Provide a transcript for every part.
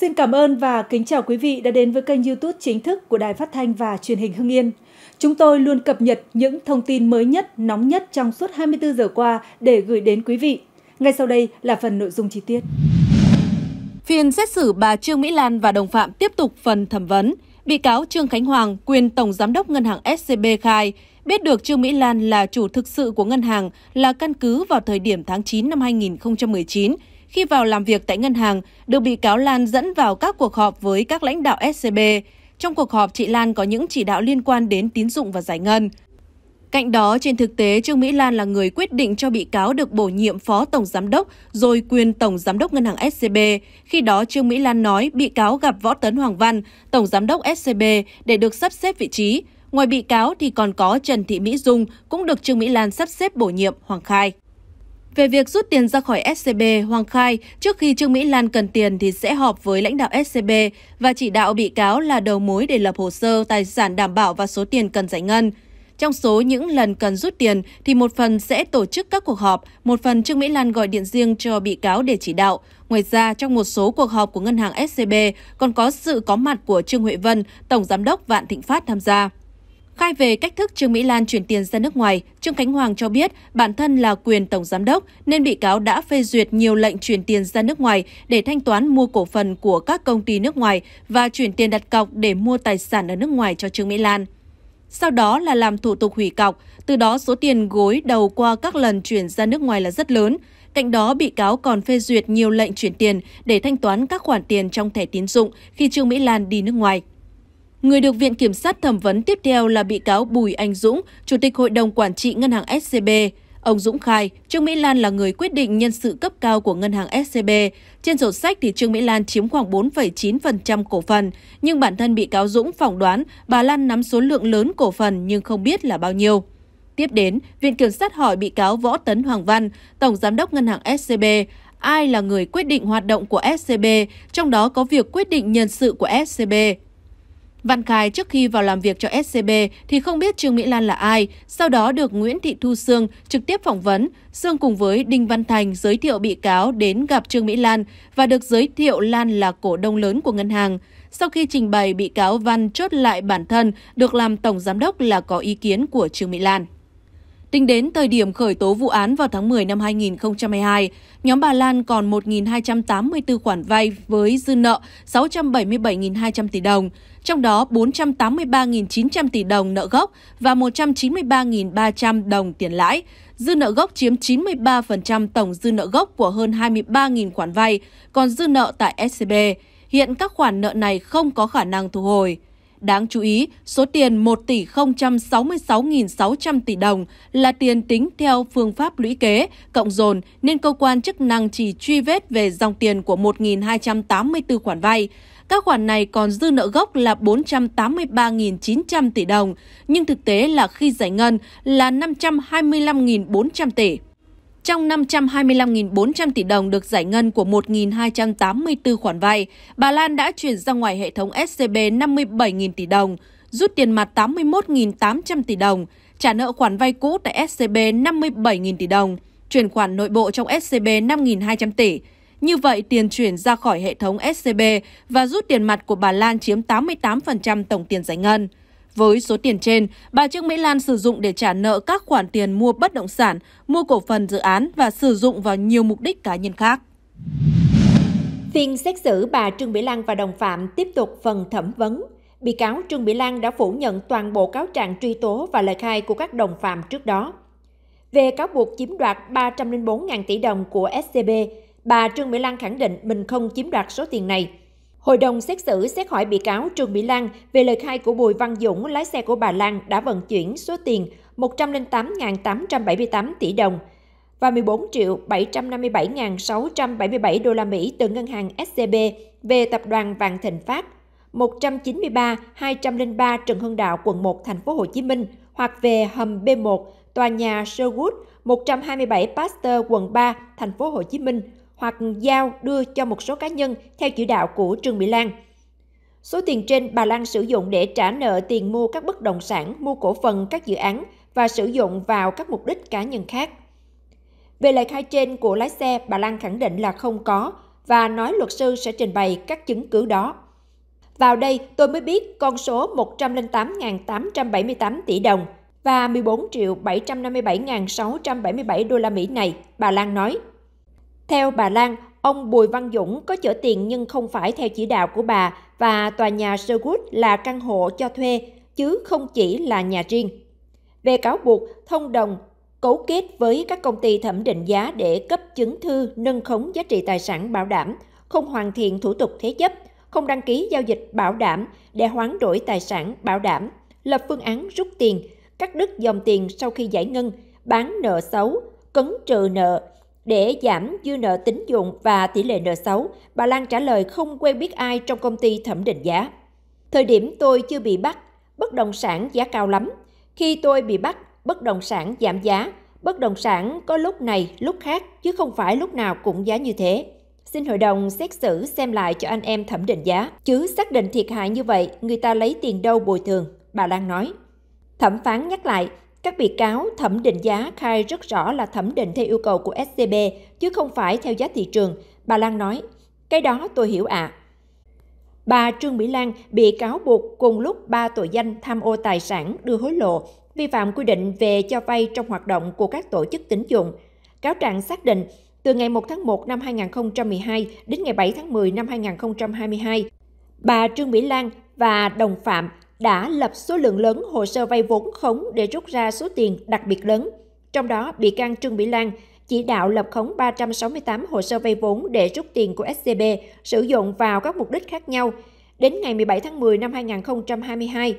Xin cảm ơn và kính chào quý vị đã đến với kênh YouTube chính thức của Đài Phát thanh và Truyền hình Hưng Yên. Chúng tôi luôn cập nhật những thông tin mới nhất, nóng nhất trong suốt 24 giờ qua để gửi đến quý vị. Ngay sau đây là phần nội dung chi tiết. Phiên xét xử bà Trương Mỹ Lan và đồng phạm tiếp tục phần thẩm vấn. Bị cáo Trương Khánh Hoàng, quyền tổng giám đốc ngân hàng SCB khai, biết được Trương Mỹ Lan là chủ thực sự của ngân hàng là căn cứ vào thời điểm tháng 9 năm 2019 khi vào làm việc tại ngân hàng, được bị cáo Lan dẫn vào các cuộc họp với các lãnh đạo SCB. Trong cuộc họp, chị Lan có những chỉ đạo liên quan đến tín dụng và giải ngân. Cạnh đó, trên thực tế, Trương Mỹ Lan là người quyết định cho bị cáo được bổ nhiệm phó tổng giám đốc rồi quyền tổng giám đốc ngân hàng SCB. Khi đó, Trương Mỹ Lan nói bị cáo gặp Võ Tấn Hoàng Văn, tổng giám đốc SCB để được sắp xếp vị trí. Ngoài bị cáo thì còn có Trần Thị Mỹ Dung cũng được Trương Mỹ Lan sắp xếp bổ nhiệm Hoàng Khai. Về việc rút tiền ra khỏi SCB, Hoàng khai trước khi Trương Mỹ Lan cần tiền thì sẽ họp với lãnh đạo SCB và chỉ đạo bị cáo là đầu mối để lập hồ sơ tài sản đảm bảo và số tiền cần giải ngân. Trong số những lần cần rút tiền thì một phần sẽ tổ chức các cuộc họp, một phần Trương Mỹ Lan gọi điện riêng cho bị cáo để chỉ đạo. Ngoài ra, trong một số cuộc họp của ngân hàng SCB còn có sự có mặt của Trương Huệ Vân, Tổng Giám đốc Vạn Thịnh Phát tham gia. Khai về cách thức Trương Mỹ Lan chuyển tiền ra nước ngoài, Trương Khánh Hoàng cho biết bản thân là quyền tổng giám đốc nên bị cáo đã phê duyệt nhiều lệnh chuyển tiền ra nước ngoài để thanh toán mua cổ phần của các công ty nước ngoài và chuyển tiền đặt cọc để mua tài sản ở nước ngoài cho Trương Mỹ Lan. Sau đó là làm thủ tục hủy cọc, từ đó số tiền gối đầu qua các lần chuyển ra nước ngoài là rất lớn. Cạnh đó, bị cáo còn phê duyệt nhiều lệnh chuyển tiền để thanh toán các khoản tiền trong thẻ tín dụng khi Trương Mỹ Lan đi nước ngoài. Người được Viện Kiểm sát thẩm vấn tiếp theo là bị cáo Bùi Anh Dũng, Chủ tịch Hội đồng Quản trị Ngân hàng SCB. Ông Dũng khai, Trương Mỹ Lan là người quyết định nhân sự cấp cao của ngân hàng SCB. Trên sổ sách thì Trương Mỹ Lan chiếm khoảng 4,9% cổ phần, nhưng bản thân bị cáo Dũng phỏng đoán bà Lan nắm số lượng lớn cổ phần nhưng không biết là bao nhiêu. Tiếp đến, Viện Kiểm sát hỏi bị cáo Võ Tấn Hoàng Văn, Tổng Giám đốc Ngân hàng SCB, ai là người quyết định hoạt động của SCB, trong đó có việc quyết định nhân sự của SCB. Văn khai trước khi vào làm việc cho SCB thì không biết Trương Mỹ Lan là ai, sau đó được Nguyễn Thị Thu Sương trực tiếp phỏng vấn. Sương cùng với Đinh Văn Thành giới thiệu bị cáo đến gặp Trương Mỹ Lan và được giới thiệu Lan là cổ đông lớn của ngân hàng. Sau khi trình bày, bị cáo Văn chốt lại bản thân được làm tổng giám đốc là có ý kiến của Trương Mỹ Lan. Tính đến thời điểm khởi tố vụ án vào tháng 10 năm 2022, nhóm bà Lan còn 1.284 khoản vay với dư nợ 677.200 tỷ đồng, trong đó 483.900 tỷ đồng nợ gốc và 193.300 đồng tiền lãi. Dư nợ gốc chiếm 93% tổng dư nợ gốc của hơn 23.000 khoản vay, còn dư nợ tại SCB. Hiện các khoản nợ này không có khả năng thu hồi. Đáng chú ý, số tiền 1 tỷ 066.600 tỷ đồng là tiền tính theo phương pháp lũy kế, cộng dồn nên cơ quan chức năng chỉ truy vết về dòng tiền của 1.284 khoản vay. Các khoản này còn dư nợ gốc là 483.900 tỷ đồng, nhưng thực tế là khi giải ngân là 525.400 tỷ. Trong 525.400 tỷ đồng được giải ngân của 1.284 khoản vay, Bà Lan đã chuyển ra ngoài hệ thống SCB 57.000 tỷ đồng, rút tiền mặt 81.800 tỷ đồng, trả nợ khoản vay cũ tại SCB 57.000 tỷ đồng, chuyển khoản nội bộ trong SCB 5.200 tỷ. Như vậy, tiền chuyển ra khỏi hệ thống SCB và rút tiền mặt của bà Lan chiếm 88% tổng tiền giải ngân. Với số tiền trên, bà Trương Mỹ Lan sử dụng để trả nợ các khoản tiền mua bất động sản, mua cổ phần dự án và sử dụng vào nhiều mục đích cá nhân khác. Phiên xét xử bà Trương Mỹ Lan và đồng phạm tiếp tục phần thẩm vấn. Bị cáo Trương Mỹ Lan đã phủ nhận toàn bộ cáo trạng truy tố và lời khai của các đồng phạm trước đó. Về cáo buộc chiếm đoạt 304.000 tỷ đồng của SCB, bà Trương Mỹ Lan khẳng định mình không chiếm đoạt số tiền này. Hội đồng xét xử xét hỏi bị cáo Trương Mỹ Lan về lời khai của Bùi Văn Dũng, lái xe của bà Lan đã vận chuyển số tiền 108.878 tỷ đồng và 14 triệu 757.677 đô la Mỹ từ ngân hàng SCB về tập đoàn Vạn Thịnh Phát, 193 203 Trần Hưng Đạo, quận 1, thành phố Hồ Chí Minh hoặc về hầm B1, tòa nhà Sherwood, 127 Pasteur, quận 3, thành phố Hồ Chí Minh hoặc giao đưa cho một số cá nhân theo chỉ đạo của Trương Mỹ Lan. Số tiền trên bà Lan sử dụng để trả nợ tiền mua các bất động sản, mua cổ phần các dự án và sử dụng vào các mục đích cá nhân khác. Về lời khai trên của lái xe, bà Lan khẳng định là không có và nói luật sư sẽ trình bày các chứng cứ đó. Vào đây, tôi mới biết con số 108.878 tỷ đồng và 14.757.677 đô la Mỹ này, bà Lan nói. Theo bà Lan, ông Bùi Văn Dũng có chở tiền nhưng không phải theo chỉ đạo của bà và tòa nhà Sherwood là căn hộ cho thuê, chứ không chỉ là nhà riêng. Về cáo buộc, thông đồng cấu kết với các công ty thẩm định giá để cấp chứng thư nâng khống giá trị tài sản bảo đảm, không hoàn thiện thủ tục thế chấp, không đăng ký giao dịch bảo đảm để hoán đổi tài sản bảo đảm, lập phương án rút tiền, cắt đứt dòng tiền sau khi giải ngân, bán nợ xấu, cấn trừ nợ, để giảm dư nợ tín dụng và tỷ lệ nợ xấu, bà Lan trả lời không quen biết ai trong công ty thẩm định giá. Thời điểm tôi chưa bị bắt, bất động sản giá cao lắm. Khi tôi bị bắt, bất động sản giảm giá. Bất động sản có lúc này, lúc khác, chứ không phải lúc nào cũng giá như thế. Xin hội đồng xét xử xem lại cho anh em thẩm định giá. Chứ xác định thiệt hại như vậy, người ta lấy tiền đâu bồi thường, bà Lan nói. Thẩm phán nhắc lại, các bị cáo thẩm định giá khai rất rõ là thẩm định theo yêu cầu của SCB, chứ không phải theo giá thị trường. Bà Lan nói, cái đó tôi hiểu ạ. À. Bà Trương Mỹ Lan bị cáo buộc cùng lúc ba tội danh tham ô tài sản, đưa hối lộ, vi phạm quy định về cho vay trong hoạt động của các tổ chức tín dụng. Cáo trạng xác định, từ ngày 1 tháng 1 năm 2012 đến ngày 7 tháng 10 năm 2022, bà Trương Mỹ Lan và đồng phạm đã lập số lượng lớn hồ sơ vay vốn khống để rút ra số tiền đặc biệt lớn. Trong đó, bị can Trương Mỹ Lan chỉ đạo lập khống 368 hồ sơ vay vốn để rút tiền của SCB sử dụng vào các mục đích khác nhau đến ngày 17 tháng 10 năm 2022,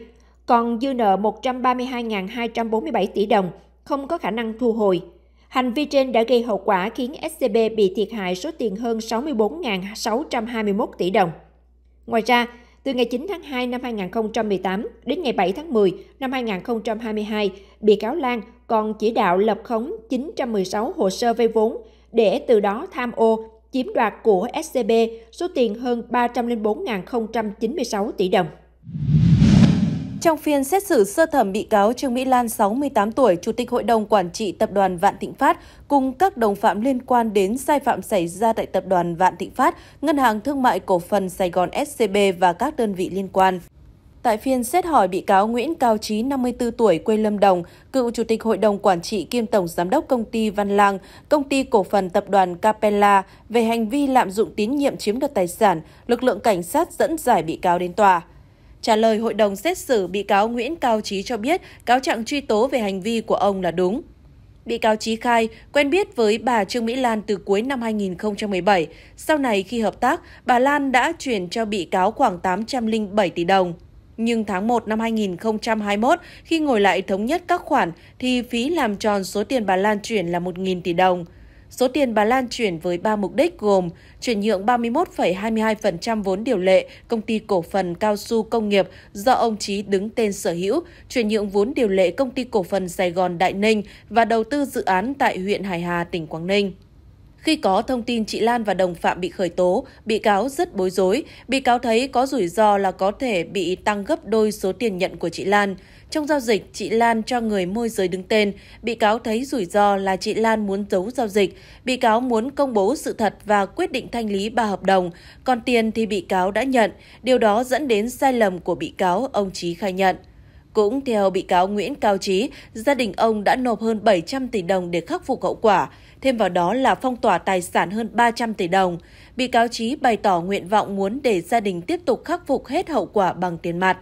còn dư nợ 132.247 tỷ đồng, không có khả năng thu hồi. Hành vi trên đã gây hậu quả khiến SCB bị thiệt hại số tiền hơn 64.621 tỷ đồng. Ngoài ra, từ ngày 9 tháng 2 năm 2018 đến ngày 7 tháng 10 năm 2022, bị cáo Lan còn chỉ đạo lập khống 916 hồ sơ vay vốn để từ đó tham ô, chiếm đoạt của SCB số tiền hơn 304.096 tỷ đồng. Trong phiên xét xử sơ thẩm bị cáo Trương Mỹ Lan 68 tuổi, Chủ tịch Hội đồng Quản trị Tập đoàn Vạn Thịnh Phát cùng các đồng phạm liên quan đến sai phạm xảy ra tại Tập đoàn Vạn Thịnh Phát, Ngân hàng Thương mại Cổ phần Sài Gòn SCB và các đơn vị liên quan. Tại phiên xét hỏi bị cáo Nguyễn Cao Trí, 54 tuổi, quê Lâm Đồng, cựu Chủ tịch Hội đồng Quản trị kiêm Tổng Giám đốc Công ty Văn Lang, Công ty Cổ phần Tập đoàn Capella về hành vi lạm dụng tín nhiệm chiếm đoạt tài sản, lực lượng cảnh sát dẫn giải bị cáo đến tòa. Trả lời hội đồng xét xử, bị cáo Nguyễn Cao Trí cho biết cáo trạng truy tố về hành vi của ông là đúng. Bị cáo Trí khai quen biết với bà Trương Mỹ Lan từ cuối năm 2017. Sau này khi hợp tác, bà Lan đã chuyển cho bị cáo khoảng 807 tỷ đồng. Nhưng tháng 1 năm 2021, khi ngồi lại thống nhất các khoản, thì phí làm tròn số tiền bà Lan chuyển là 1.000 tỷ đồng. Số tiền bà Lan chuyển với 3 mục đích gồm chuyển nhượng 31,22% vốn điều lệ công ty cổ phần cao su công nghiệp do ông Chí đứng tên sở hữu, chuyển nhượng vốn điều lệ công ty cổ phần Sài Gòn Đại Ninh và đầu tư dự án tại huyện Hải Hà, tỉnh Quảng Ninh. Khi có thông tin chị Lan và đồng phạm bị khởi tố, bị cáo rất bối rối. Bị cáo thấy có rủi ro là có thể bị tăng gấp đôi số tiền nhận của chị Lan. Trong giao dịch, chị Lan cho người môi giới đứng tên. Bị cáo thấy rủi ro là chị Lan muốn giấu giao dịch. Bị cáo muốn công bố sự thật và quyết định thanh lý ba hợp đồng. Còn tiền thì bị cáo đã nhận. Điều đó dẫn đến sai lầm của bị cáo, ông Trí khai nhận. Cũng theo bị cáo Nguyễn Cao Trí, gia đình ông đã nộp hơn 700 tỷ đồng để khắc phục hậu quả, thêm vào đó là phong tỏa tài sản hơn 300 tỷ đồng. Bị cáo Trí bày tỏ nguyện vọng muốn để gia đình tiếp tục khắc phục hết hậu quả bằng tiền mặt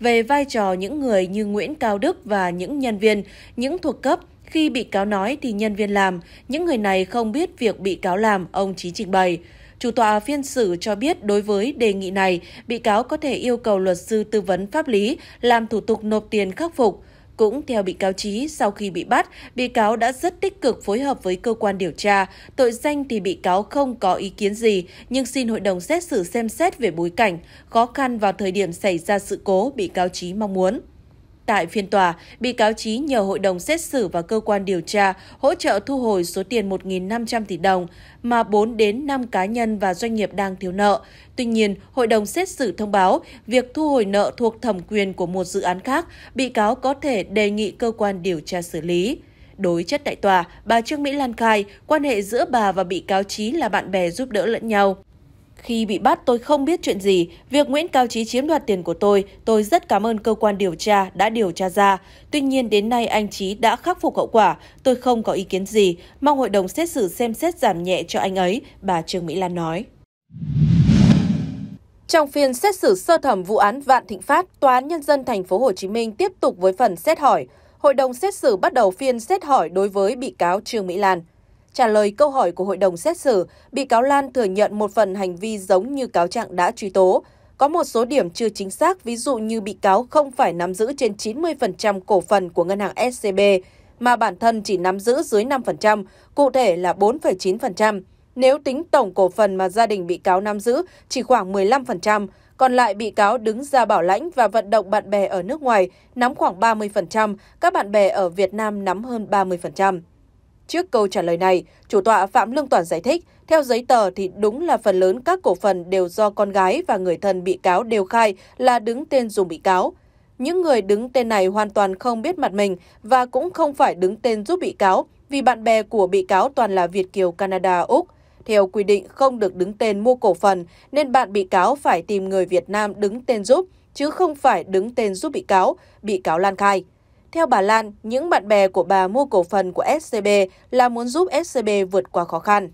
về vai trò những người như Nguyễn Cao Đức và những nhân viên, những thuộc cấp khi bị cáo nói thì nhân viên làm, những người này không biết việc bị cáo làm, ông Chí trình bày. Chủ tọa phiên xử cho biết đối với đề nghị này, bị cáo có thể yêu cầu luật sư tư vấn pháp lý làm thủ tục nộp tiền khắc phục. Cũng theo bị cáo Trí, sau khi bị bắt, bị cáo đã rất tích cực phối hợp với cơ quan điều tra. Tội danh thì bị cáo không có ý kiến gì, nhưng xin hội đồng xét xử xem xét về bối cảnh, khó khăn vào thời điểm xảy ra sự cố bị cáo Trí mong muốn. Tại phiên tòa, bị cáo Trí nhờ hội đồng xét xử và cơ quan điều tra hỗ trợ thu hồi số tiền 1.500 tỷ đồng mà 4 đến 5 cá nhân và doanh nghiệp đang thiếu nợ. Tuy nhiên, hội đồng xét xử thông báo việc thu hồi nợ thuộc thẩm quyền của một dự án khác, bị cáo có thể đề nghị cơ quan điều tra xử lý. Đối chất tại tòa, bà Trương Mỹ Lan khai quan hệ giữa bà và bị cáo Trí là bạn bè giúp đỡ lẫn nhau. Khi bị bắt tôi không biết chuyện gì, việc Nguyễn Cao Chí chiếm đoạt tiền của tôi, tôi rất cảm ơn cơ quan điều tra đã điều tra ra. Tuy nhiên đến nay anh Chí đã khắc phục hậu quả, tôi không có ý kiến gì, mong hội đồng xét xử xem xét giảm nhẹ cho anh ấy, bà Trương Mỹ Lan nói. Trong phiên xét xử sơ thẩm vụ án Vạn Thịnh Phát, Tòa án Nhân dân thành phố Hồ Chí Minh tiếp tục với phần xét hỏi. Hội đồng xét xử bắt đầu phiên xét hỏi đối với bị cáo Trương Mỹ Lan. Trả lời câu hỏi của hội đồng xét xử, bị cáo Lan thừa nhận một phần hành vi giống như cáo trạng đã truy tố. Có một số điểm chưa chính xác, ví dụ như bị cáo không phải nắm giữ trên 90% cổ phần của ngân hàng SCB, mà bản thân chỉ nắm giữ dưới 5%, cụ thể là 4,9%. Nếu tính tổng cổ phần mà gia đình bị cáo nắm giữ chỉ khoảng 15%, còn lại bị cáo đứng ra bảo lãnh và vận động bạn bè ở nước ngoài nắm khoảng 30%, các bạn bè ở Việt Nam nắm hơn 30%. Trước câu trả lời này, chủ tọa Phạm Lương Toàn giải thích, theo giấy tờ thì đúng là phần lớn các cổ phần đều do con gái và người thân bị cáo đều khai là đứng tên dùng bị cáo. Những người đứng tên này hoàn toàn không biết mặt mình và cũng không phải đứng tên giúp bị cáo vì bạn bè của bị cáo toàn là Việt Kiều Canada, Úc. Theo quy định không được đứng tên mua cổ phần nên bạn bị cáo phải tìm người Việt Nam đứng tên giúp chứ không phải đứng tên giúp bị cáo, bị cáo Lan khai. Theo bà Lan, những bạn bè của bà mua cổ phần của SCB là muốn giúp SCB vượt qua khó khăn.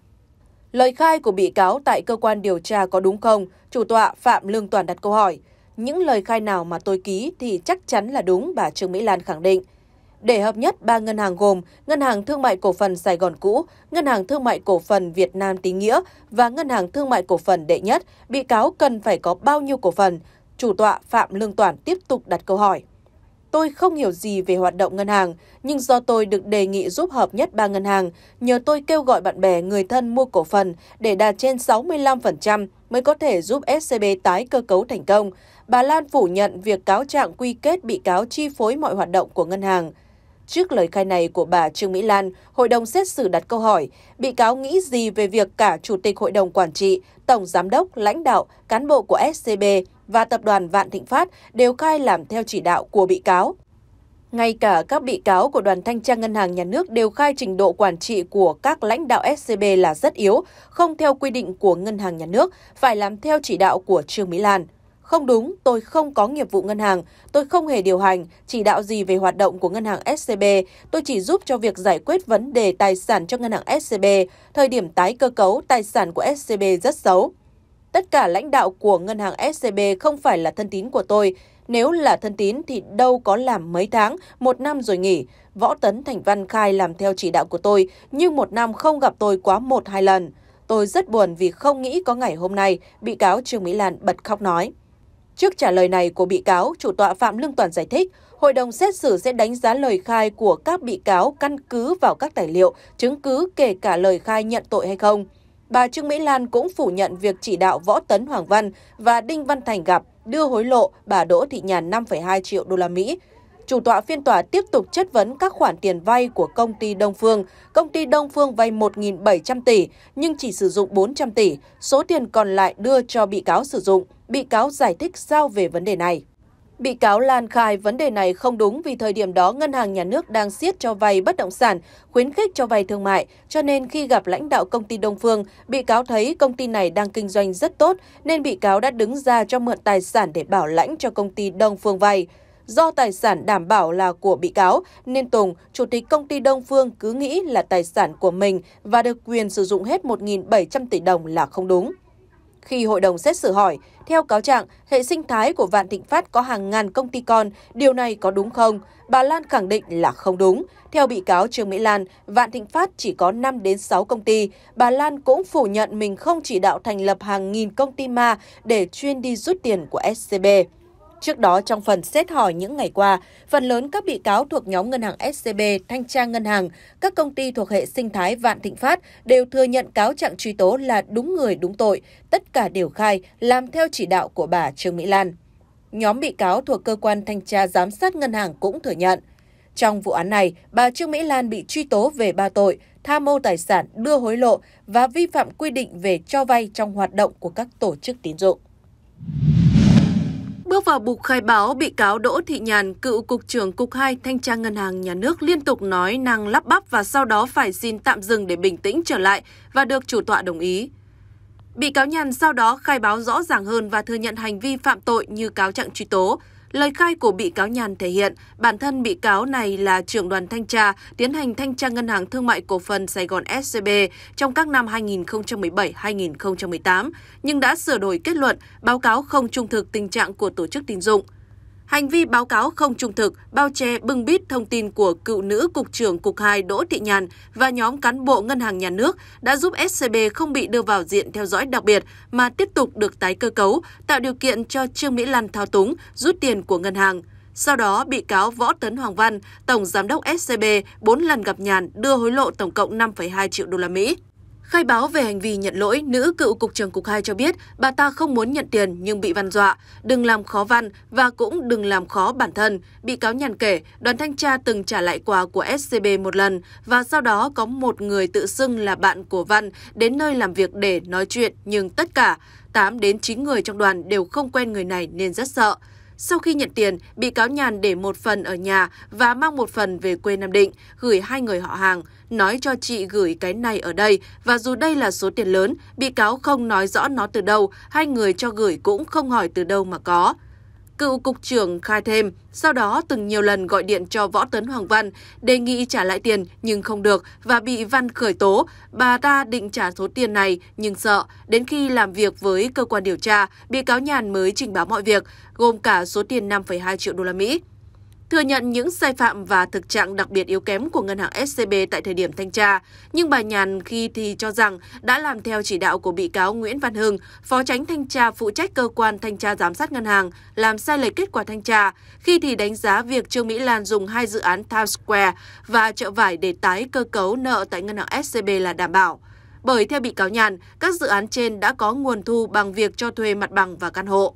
Lời khai của bị cáo tại cơ quan điều tra có đúng không? Chủ tọa Phạm Lương Toàn đặt câu hỏi. Những lời khai nào mà tôi ký thì chắc chắn là đúng, bà Trương Mỹ Lan khẳng định. Để hợp nhất ba ngân hàng gồm Ngân hàng Thương mại Cổ phần Sài Gòn cũ, Ngân hàng Thương mại Cổ phần Việt Nam Tín Nghĩa và Ngân hàng Thương mại Cổ phần Đệ Nhất, bị cáo cần phải có bao nhiêu cổ phần? Chủ tọa Phạm Lương Toản tiếp tục đặt câu hỏi. Tôi không hiểu gì về hoạt động ngân hàng, nhưng do tôi được đề nghị giúp hợp nhất ba ngân hàng, nhờ tôi kêu gọi bạn bè người thân mua cổ phần để đạt trên 65% mới có thể giúp SCB tái cơ cấu thành công. Bà Lan phủ nhận việc cáo trạng quy kết bị cáo chi phối mọi hoạt động của ngân hàng. Trước lời khai này của bà Trương Mỹ Lan, hội đồng xét xử đặt câu hỏi, bị cáo nghĩ gì về việc cả chủ tịch hội đồng quản trị, tổng giám đốc, lãnh đạo, cán bộ của SCB và tập đoàn Vạn Thịnh Phát đều khai làm theo chỉ đạo của bị cáo. Ngay cả các bị cáo của đoàn thanh tra ngân hàng nhà nước đều khai trình độ quản trị của các lãnh đạo SCB là rất yếu, không theo quy định của ngân hàng nhà nước, phải làm theo chỉ đạo của Trương Mỹ Lan. Không đúng, tôi không có nghiệp vụ ngân hàng, tôi không hề điều hành, chỉ đạo gì về hoạt động của ngân hàng SCB, tôi chỉ giúp cho việc giải quyết vấn đề tài sản cho ngân hàng SCB. Thời điểm tái cơ cấu, tài sản của SCB rất xấu tất cả lãnh đạo của ngân hàng SCB không phải là thân tín của tôi. Nếu là thân tín thì đâu có làm mấy tháng, một năm rồi nghỉ. Võ Tấn Thành Văn khai làm theo chỉ đạo của tôi, nhưng một năm không gặp tôi quá một hai lần. Tôi rất buồn vì không nghĩ có ngày hôm nay, bị cáo Trương Mỹ Lan bật khóc nói. Trước trả lời này của bị cáo, chủ tọa Phạm Lương Toàn giải thích, hội đồng xét xử sẽ đánh giá lời khai của các bị cáo căn cứ vào các tài liệu, chứng cứ kể cả lời khai nhận tội hay không bà Trương Mỹ Lan cũng phủ nhận việc chỉ đạo Võ Tấn Hoàng Văn và Đinh Văn Thành gặp đưa hối lộ bà Đỗ Thị Nhàn 5,2 triệu đô la Mỹ. Chủ tọa phiên tòa tiếp tục chất vấn các khoản tiền vay của công ty Đông Phương. Công ty Đông Phương vay 1.700 tỷ nhưng chỉ sử dụng 400 tỷ, số tiền còn lại đưa cho bị cáo sử dụng. Bị cáo giải thích sao về vấn đề này. Bị cáo Lan khai vấn đề này không đúng vì thời điểm đó ngân hàng nhà nước đang siết cho vay bất động sản, khuyến khích cho vay thương mại, cho nên khi gặp lãnh đạo công ty Đông Phương, bị cáo thấy công ty này đang kinh doanh rất tốt nên bị cáo đã đứng ra cho mượn tài sản để bảo lãnh cho công ty Đông Phương vay. Do tài sản đảm bảo là của bị cáo, nên Tùng, chủ tịch công ty Đông Phương cứ nghĩ là tài sản của mình và được quyền sử dụng hết 1.700 tỷ đồng là không đúng. Khi hội đồng xét xử hỏi, theo cáo trạng, hệ sinh thái của Vạn Thịnh Phát có hàng ngàn công ty con, điều này có đúng không? Bà Lan khẳng định là không đúng. Theo bị cáo Trương Mỹ Lan, Vạn Thịnh Phát chỉ có 5 đến 6 công ty. Bà Lan cũng phủ nhận mình không chỉ đạo thành lập hàng nghìn công ty ma để chuyên đi rút tiền của SCB. Trước đó, trong phần xét hỏi những ngày qua, phần lớn các bị cáo thuộc nhóm ngân hàng SCB, thanh tra ngân hàng, các công ty thuộc hệ sinh thái Vạn Thịnh Phát đều thừa nhận cáo trạng truy tố là đúng người đúng tội, tất cả đều khai làm theo chỉ đạo của bà Trương Mỹ Lan. Nhóm bị cáo thuộc cơ quan thanh tra giám sát ngân hàng cũng thừa nhận. Trong vụ án này, bà Trương Mỹ Lan bị truy tố về ba tội tham mô tài sản, đưa hối lộ và vi phạm quy định về cho vay trong hoạt động của các tổ chức tín dụng. Bước vào bục khai báo, bị cáo Đỗ Thị Nhàn, cựu cục trưởng Cục 2 Thanh tra Ngân hàng Nhà nước liên tục nói nàng lắp bắp và sau đó phải xin tạm dừng để bình tĩnh trở lại và được chủ tọa đồng ý. Bị cáo Nhàn sau đó khai báo rõ ràng hơn và thừa nhận hành vi phạm tội như cáo trạng truy tố. Lời khai của bị cáo Nhàn thể hiện bản thân bị cáo này là trưởng đoàn thanh tra tiến hành thanh tra Ngân hàng Thương mại Cổ phần Sài Gòn SCB trong các năm 2017-2018, nhưng đã sửa đổi kết luận báo cáo không trung thực tình trạng của tổ chức tín dụng. Hành vi báo cáo không trung thực, bao che bưng bít thông tin của cựu nữ Cục trưởng Cục 2 Đỗ Thị Nhàn và nhóm cán bộ Ngân hàng Nhà nước đã giúp SCB không bị đưa vào diện theo dõi đặc biệt mà tiếp tục được tái cơ cấu, tạo điều kiện cho Trương Mỹ Lan thao túng, rút tiền của ngân hàng. Sau đó, bị cáo Võ Tấn Hoàng Văn, Tổng Giám đốc SCB, 4 lần gặp Nhàn đưa hối lộ tổng cộng 5,2 triệu đô la Mỹ. Khai báo về hành vi nhận lỗi, nữ cựu cục trưởng Cục 2 cho biết bà ta không muốn nhận tiền nhưng bị văn dọa, đừng làm khó văn và cũng đừng làm khó bản thân. Bị cáo nhàn kể, đoàn thanh tra từng trả lại quà của SCB một lần và sau đó có một người tự xưng là bạn của văn đến nơi làm việc để nói chuyện nhưng tất cả 8 đến 9 người trong đoàn đều không quen người này nên rất sợ. Sau khi nhận tiền, bị cáo Nhàn để một phần ở nhà và mang một phần về quê Nam Định, gửi hai người họ hàng, nói cho chị gửi cái này ở đây và dù đây là số tiền lớn, bị cáo không nói rõ nó từ đâu, hai người cho gửi cũng không hỏi từ đâu mà có cựu cục trưởng khai thêm, sau đó từng nhiều lần gọi điện cho Võ Tấn Hoàng Văn, đề nghị trả lại tiền nhưng không được và bị Văn khởi tố. Bà ta định trả số tiền này nhưng sợ, đến khi làm việc với cơ quan điều tra, bị cáo Nhàn mới trình báo mọi việc, gồm cả số tiền 5,2 triệu đô la Mỹ thừa nhận những sai phạm và thực trạng đặc biệt yếu kém của ngân hàng SCB tại thời điểm thanh tra, nhưng bà Nhàn khi thì cho rằng đã làm theo chỉ đạo của bị cáo Nguyễn Văn Hưng, phó tránh thanh tra phụ trách cơ quan thanh tra giám sát ngân hàng, làm sai lệch kết quả thanh tra, khi thì đánh giá việc Trương Mỹ Lan dùng hai dự án Times Square và chợ vải để tái cơ cấu nợ tại ngân hàng SCB là đảm bảo. Bởi theo bị cáo Nhàn, các dự án trên đã có nguồn thu bằng việc cho thuê mặt bằng và căn hộ.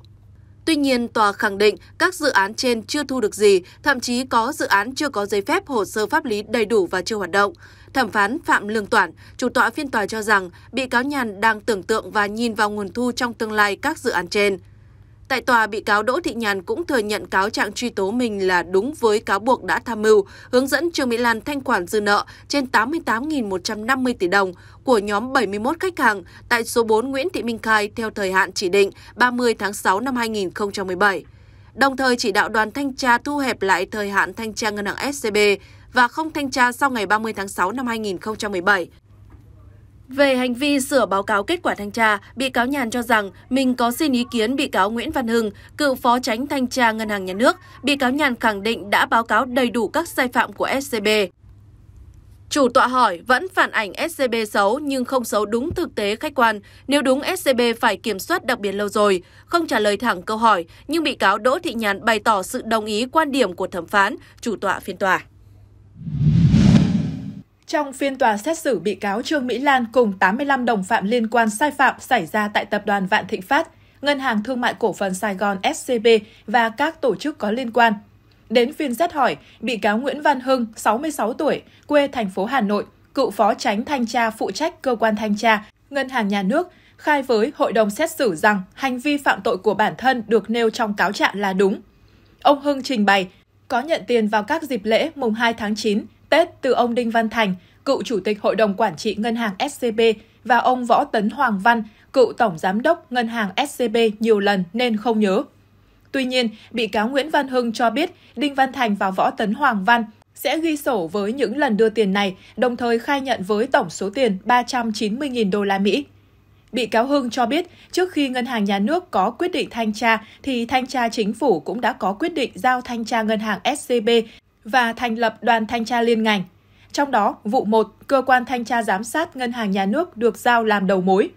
Tuy nhiên, tòa khẳng định các dự án trên chưa thu được gì, thậm chí có dự án chưa có giấy phép hồ sơ pháp lý đầy đủ và chưa hoạt động. Thẩm phán Phạm Lương Toản, chủ tọa phiên tòa cho rằng bị cáo Nhàn đang tưởng tượng và nhìn vào nguồn thu trong tương lai các dự án trên. Tại tòa, bị cáo Đỗ Thị Nhàn cũng thừa nhận cáo trạng truy tố mình là đúng với cáo buộc đã tham mưu, hướng dẫn Trương Mỹ Lan thanh khoản dư nợ trên 88.150 tỷ đồng của nhóm 71 khách hàng tại số 4 Nguyễn Thị Minh Khai theo thời hạn chỉ định 30 tháng 6 năm 2017. Đồng thời chỉ đạo đoàn thanh tra thu hẹp lại thời hạn thanh tra ngân hàng SCB và không thanh tra sau ngày 30 tháng 6 năm 2017. Về hành vi sửa báo cáo kết quả thanh tra, bị cáo Nhàn cho rằng mình có xin ý kiến bị cáo Nguyễn Văn Hưng, cựu phó tránh thanh tra Ngân hàng Nhà nước. Bị cáo Nhàn khẳng định đã báo cáo đầy đủ các sai phạm của SCB. Chủ tọa hỏi vẫn phản ảnh SCB xấu nhưng không xấu đúng thực tế khách quan. Nếu đúng SCB phải kiểm soát đặc biệt lâu rồi. Không trả lời thẳng câu hỏi, nhưng bị cáo Đỗ Thị Nhàn bày tỏ sự đồng ý quan điểm của thẩm phán, chủ tọa phiên tòa. Trong phiên tòa xét xử bị cáo Trương Mỹ Lan cùng 85 đồng phạm liên quan sai phạm xảy ra tại tập đoàn Vạn Thịnh Phát, Ngân hàng Thương mại Cổ phần Sài Gòn SCB và các tổ chức có liên quan. Đến phiên xét hỏi, bị cáo Nguyễn Văn Hưng, 66 tuổi, quê thành phố Hà Nội, cựu phó tránh thanh tra phụ trách cơ quan thanh tra, Ngân hàng Nhà nước, khai với hội đồng xét xử rằng hành vi phạm tội của bản thân được nêu trong cáo trạng là đúng. Ông Hưng trình bày, có nhận tiền vào các dịp lễ mùng 2 tháng 9, Tết từ ông Đinh Văn Thành, cựu chủ tịch Hội đồng Quản trị Ngân hàng SCB và ông Võ Tấn Hoàng Văn, cựu tổng giám đốc Ngân hàng SCB nhiều lần nên không nhớ. Tuy nhiên, bị cáo Nguyễn Văn Hưng cho biết Đinh Văn Thành và Võ Tấn Hoàng Văn sẽ ghi sổ với những lần đưa tiền này, đồng thời khai nhận với tổng số tiền 390.000 đô la Mỹ. Bị cáo Hưng cho biết, trước khi Ngân hàng Nhà nước có quyết định thanh tra, thì thanh tra chính phủ cũng đã có quyết định giao thanh tra Ngân hàng SCB và thành lập đoàn thanh tra liên ngành. Trong đó, vụ 1, cơ quan thanh tra giám sát ngân hàng nhà nước được giao làm đầu mối.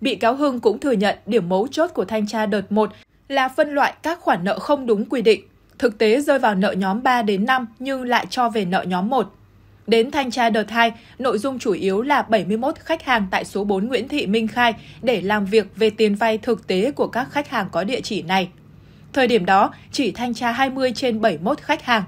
Bị cáo Hưng cũng thừa nhận điểm mấu chốt của thanh tra đợt 1 là phân loại các khoản nợ không đúng quy định, thực tế rơi vào nợ nhóm 3 đến 5 nhưng lại cho về nợ nhóm 1. Đến thanh tra đợt 2, nội dung chủ yếu là 71 khách hàng tại số 4 Nguyễn Thị Minh Khai để làm việc về tiền vay thực tế của các khách hàng có địa chỉ này. Thời điểm đó, chỉ thanh tra 20 trên 71 khách hàng.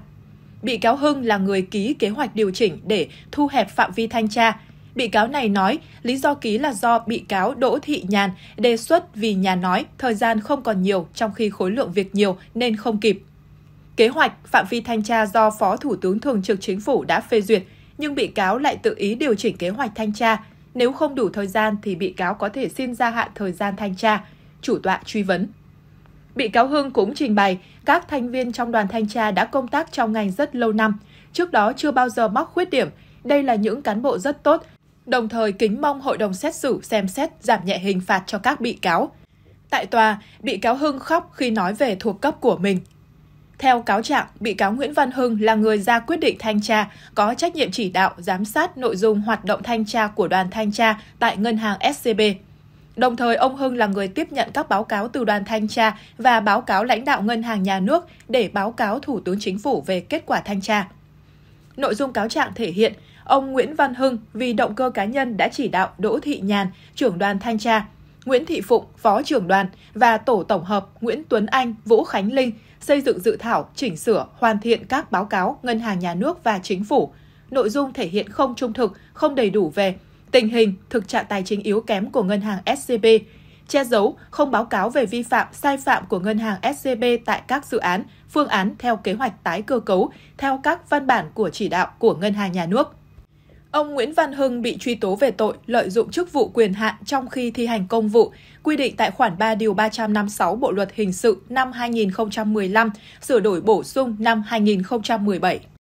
Bị cáo Hưng là người ký kế hoạch điều chỉnh để thu hẹp phạm vi thanh tra. Bị cáo này nói lý do ký là do bị cáo Đỗ Thị Nhàn đề xuất vì nhà nói thời gian không còn nhiều trong khi khối lượng việc nhiều nên không kịp. Kế hoạch phạm vi thanh tra do Phó Thủ tướng Thường trực Chính phủ đã phê duyệt, nhưng bị cáo lại tự ý điều chỉnh kế hoạch thanh tra. Nếu không đủ thời gian thì bị cáo có thể xin gia hạn thời gian thanh tra, chủ tọa truy vấn. Bị cáo Hưng cũng trình bày, các thành viên trong đoàn thanh tra đã công tác trong ngành rất lâu năm, trước đó chưa bao giờ mắc khuyết điểm. Đây là những cán bộ rất tốt, đồng thời kính mong hội đồng xét xử xem xét giảm nhẹ hình phạt cho các bị cáo. Tại tòa, bị cáo Hưng khóc khi nói về thuộc cấp của mình. Theo cáo trạng, bị cáo Nguyễn Văn Hưng là người ra quyết định thanh tra, có trách nhiệm chỉ đạo, giám sát nội dung hoạt động thanh tra của đoàn thanh tra tại ngân hàng SCB Đồng thời, ông Hưng là người tiếp nhận các báo cáo từ đoàn thanh tra và báo cáo lãnh đạo Ngân hàng Nhà nước để báo cáo Thủ tướng Chính phủ về kết quả thanh tra. Nội dung cáo trạng thể hiện, ông Nguyễn Văn Hưng vì động cơ cá nhân đã chỉ đạo Đỗ Thị Nhàn, trưởng đoàn thanh tra, Nguyễn Thị Phụng, phó trưởng đoàn và tổ tổng hợp Nguyễn Tuấn Anh, Vũ Khánh Linh xây dựng dự thảo, chỉnh sửa, hoàn thiện các báo cáo Ngân hàng Nhà nước và Chính phủ. Nội dung thể hiện không trung thực, không đầy đủ về Tình hình, thực trạng tài chính yếu kém của ngân hàng SCB, che giấu, không báo cáo về vi phạm, sai phạm của ngân hàng SCB tại các dự án, phương án theo kế hoạch tái cơ cấu, theo các văn bản của chỉ đạo của ngân hàng nhà nước. Ông Nguyễn Văn Hưng bị truy tố về tội lợi dụng chức vụ quyền hạn trong khi thi hành công vụ, quy định tại khoản 3 điều 356 Bộ luật hình sự năm 2015, sửa đổi bổ sung năm 2017.